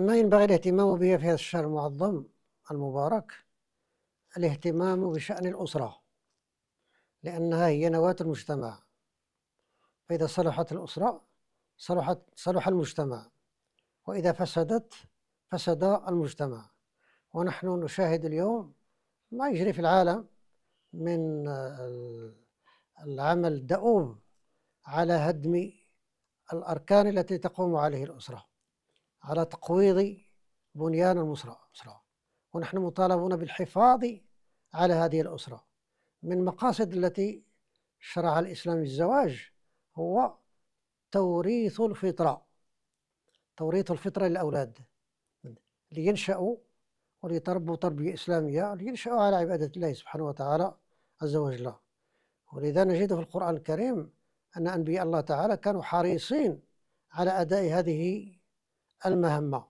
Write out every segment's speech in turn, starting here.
ما ينبغي الاهتمام به في هذا الشهر المعظم المبارك الاهتمام بشأن الأسرة لأنها هي نواة المجتمع فإذا صلحت الأسرة صلحت صلح المجتمع وإذا فسدت فسد المجتمع ونحن نشاهد اليوم ما يجري في العالم من العمل الدؤوب على هدم الأركان التي تقوم عليه الأسرة على تقويض بنيان الأسرة ونحن مطالبون بالحفاظ على هذه الأسرة من مقاصد التي شرع الإسلام الزواج هو توريث الفطرة توريث الفطرة للأولاد لينشأوا وليتربوا تربية إسلامية لينشأوا على عبادة الله سبحانه وتعالى عز وجل ولذا نجد في القرآن الكريم أن أنبياء الله تعالى كانوا حريصين على أداء هذه المهمة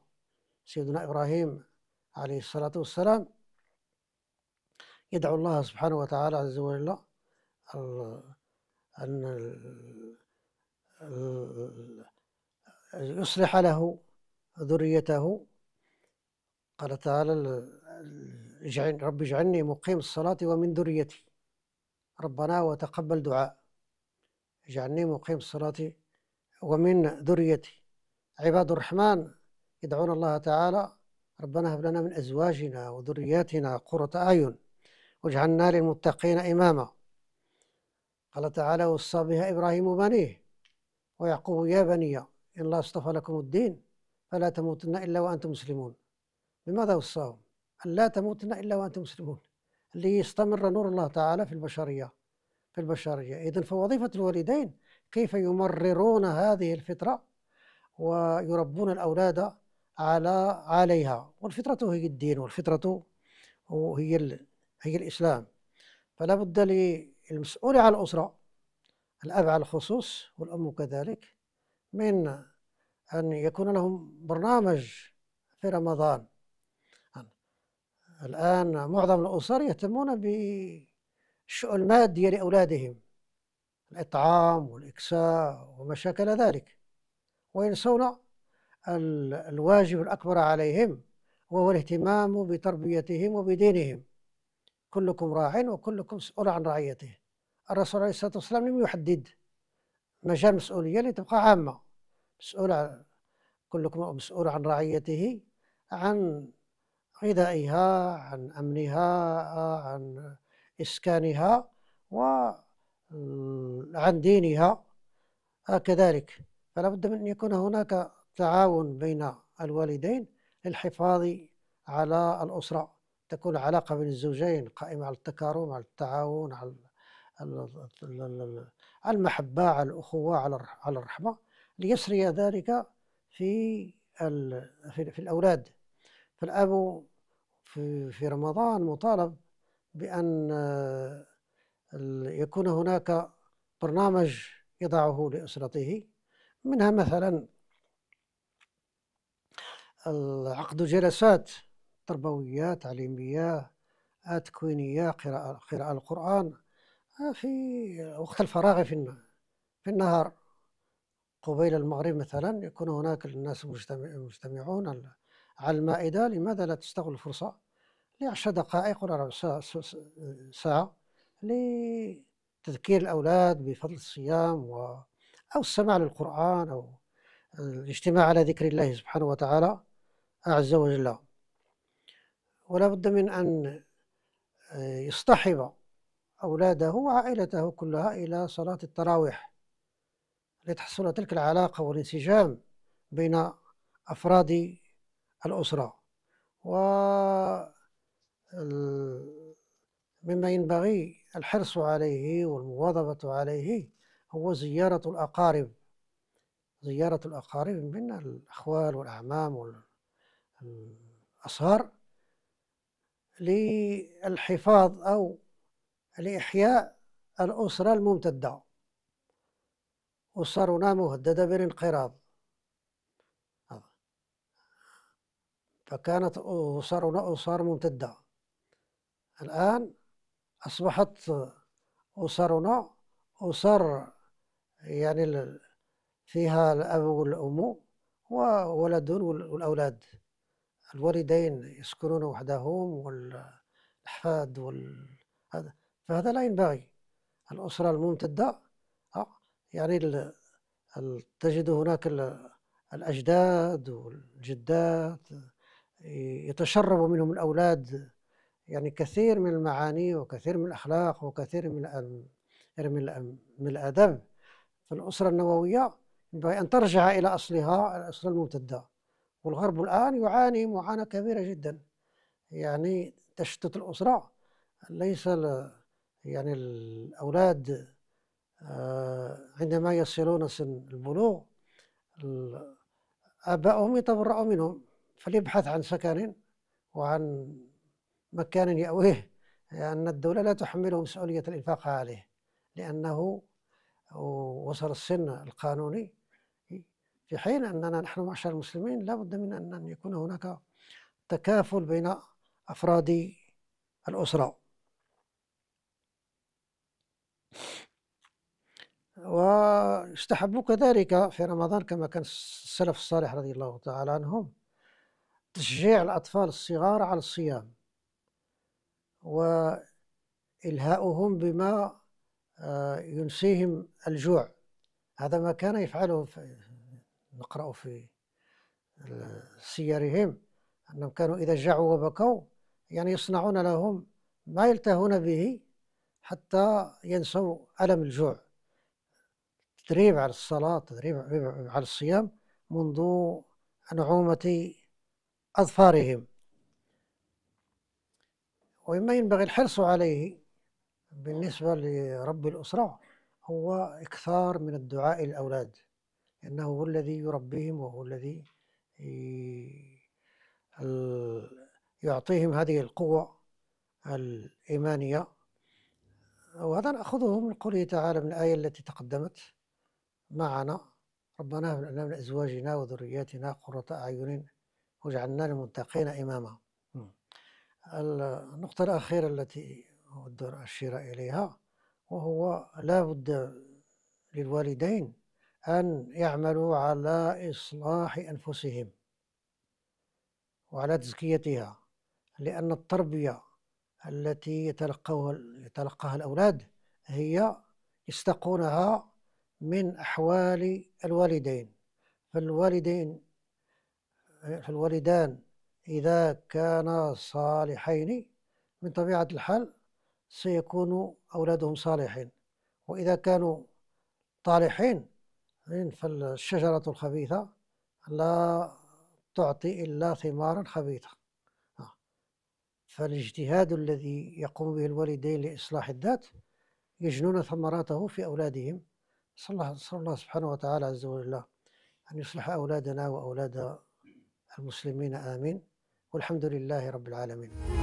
سيدنا إبراهيم عليه الصلاة والسلام يدعو الله سبحانه وتعالى عز وجل أن يصلح له ذريته قال تعالى رب اجعلني مقيم الصلاة ومن ذريتي ربنا وتقبل دعاء اجعلني مقيم الصلاة ومن ذريتي عباد الرحمن يدعون الله تعالى ربنا هب لنا من أزواجنا وذرياتنا قرة أعين واجعلنا للمتقين إماما قال تعالى وصى بها إبراهيم بنيه ويعقوب يا بني إن الله اصطفى لكم الدين فلا تموتن إلا وأنتم مسلمون بماذا وصاهم؟ أن لا تموتن إلا وأنتم مسلمون ليستمر نور الله تعالى في البشرية في البشرية اذا فوظيفة الوالدين كيف يمررون هذه الفطرة ويربون الأولاد على عليها والفطرة هي الدين والفطرة هي هي الإسلام فلا بد للمسؤول على الأسرة الأب على الخصوص والأم كذلك من أن يكون لهم برنامج في رمضان الآن معظم الأسر يهتمون بالشؤون المادية لأولادهم الإطعام والإكساء وما شاكل ذلك وينسون الواجب الأكبر عليهم وهو الاهتمام بتربيتهم وبدينهم كلكم راع وكلكم مسؤول عن رعيته الرسول عليه الصلاة والسلام لم يحدد مجال مسؤولية لتبقى عامة مسؤول كلكم مسؤول عن رعيته عن غذائها عن أمنها عن إسكانها وعن دينها كذلك فلا بد من أن يكون هناك تعاون بين الوالدين للحفاظ على الأسرة تكون علاقة بين الزوجين قائمة على التكارم على التعاون على المحبة على الأخوة على الرحمة ليسري ذلك في في الأولاد فالأب في في رمضان مطالب بأن يكون هناك برنامج يضعه لأسرته منها مثلا عقد جلسات تربوية تعليمية تكوينية قراءة, قراءة القرآن آه، في وقت الفراغ في في النهار قبيل المغرب مثلا يكون هناك الناس مجتمعون على المائدة لماذا لا تستغل الفرصة لعشر دقائق ولا ساعة, ساعة لتذكير الأولاد بفضل الصيام و أو السماع للقرآن أو الاجتماع على ذكر الله سبحانه وتعالى عز وجل ولا بد من أن آه، يصطحب أولاده وعائلته كلها إلى صلاة التراويح لتحصل تلك العلاقة والانسجام بين أفراد الأسرة و مما ينبغي الحرص عليه والمواظبة عليه هو زيارة الأقارب زيارة الأقارب من الأخوال والأعمام والأصهار للحفاظ أو لإحياء الأسرة الممتدة أسرنا مهددة بالانقراض فكانت أسرنا أسر ممتدة الآن أصبحت أسرنا أسر يعني فيها الأب والأم وولد والأولاد الوالدين يسكنون وحدهم والأحفاد وال... فهذا لا ينبغي الأسرة الممتدة آه، يعني تجد هناك الأجداد والجدات يتشرب منهم الأولاد يعني كثير من المعاني وكثير من الأخلاق وكثير من من, الأدب في الأسرة النووية ينبغي أن ترجع إلى أصلها الأسرة الممتدة والغرب الآن يعاني معاناة كبيرة جدا يعني تشتت الأسرة ليس يعني الأولاد آه، عندما يصلون سن البلوغ آباؤهم يتبرأوا منهم فليبحث عن سكن وعن مكان يأويه لأن يعني الدولة لا تحمله مسؤولية الإنفاق عليه لأنه ووصل السن القانوني إيه، في حين أننا نحن معشر المسلمين لابد من أن يكون هناك تكافل بين أفراد الأسرة ويستحب كذلك في رمضان كما كان السلف الصالح رضي الله تعالى عنهم تشجيع الأطفال الصغار على الصيام وإلهاؤهم بما آه، ينسيهم الجوع هذا ما كان يفعله في نقرأ في سيرهم أنهم كانوا إذا جعوا وبكوا يعني يصنعون لهم ما يلتهون به حتى ينسوا ألم الجوع تدريب على الصلاة تدريب على الصيام منذ نعومة أظفارهم ومما ينبغي الحرص عليه بالنسبة لرب الأسرة هو إكثار من الدعاء للأولاد لأنه هو الذي يربيهم وهو الذي يعطيهم هذه القوة الإيمانية وهذا نأخذه من قوله تعالى من الآية التي تقدمت معنا ربنا لنا من أزواجنا وذرياتنا قرة أعين وجعلنا للمتقين إماما النقطة الأخيرة التي يقدر الشراء إليها وهو لا بد للوالدين أن يعملوا على إصلاح أنفسهم وعلى تزكيتها لأن التربية التي يتلقوها يتلقاها الأولاد هي يستقونها من أحوال الوالدين فالوالدين فالوالدان إذا كانا صالحين من طبيعة الحال سيكون أولادهم صالحين وإذا كانوا طالحين فالشجرة الخبيثة لا تعطي إلا ثمارا خبيثة آه. فالاجتهاد الذي يقوم به الوالدين لإصلاح الذات يجنون ثمراته في أولادهم صلى الله سبحانه وتعالى عز وجل أن يصلح أولادنا وأولاد المسلمين آمين والحمد لله رب العالمين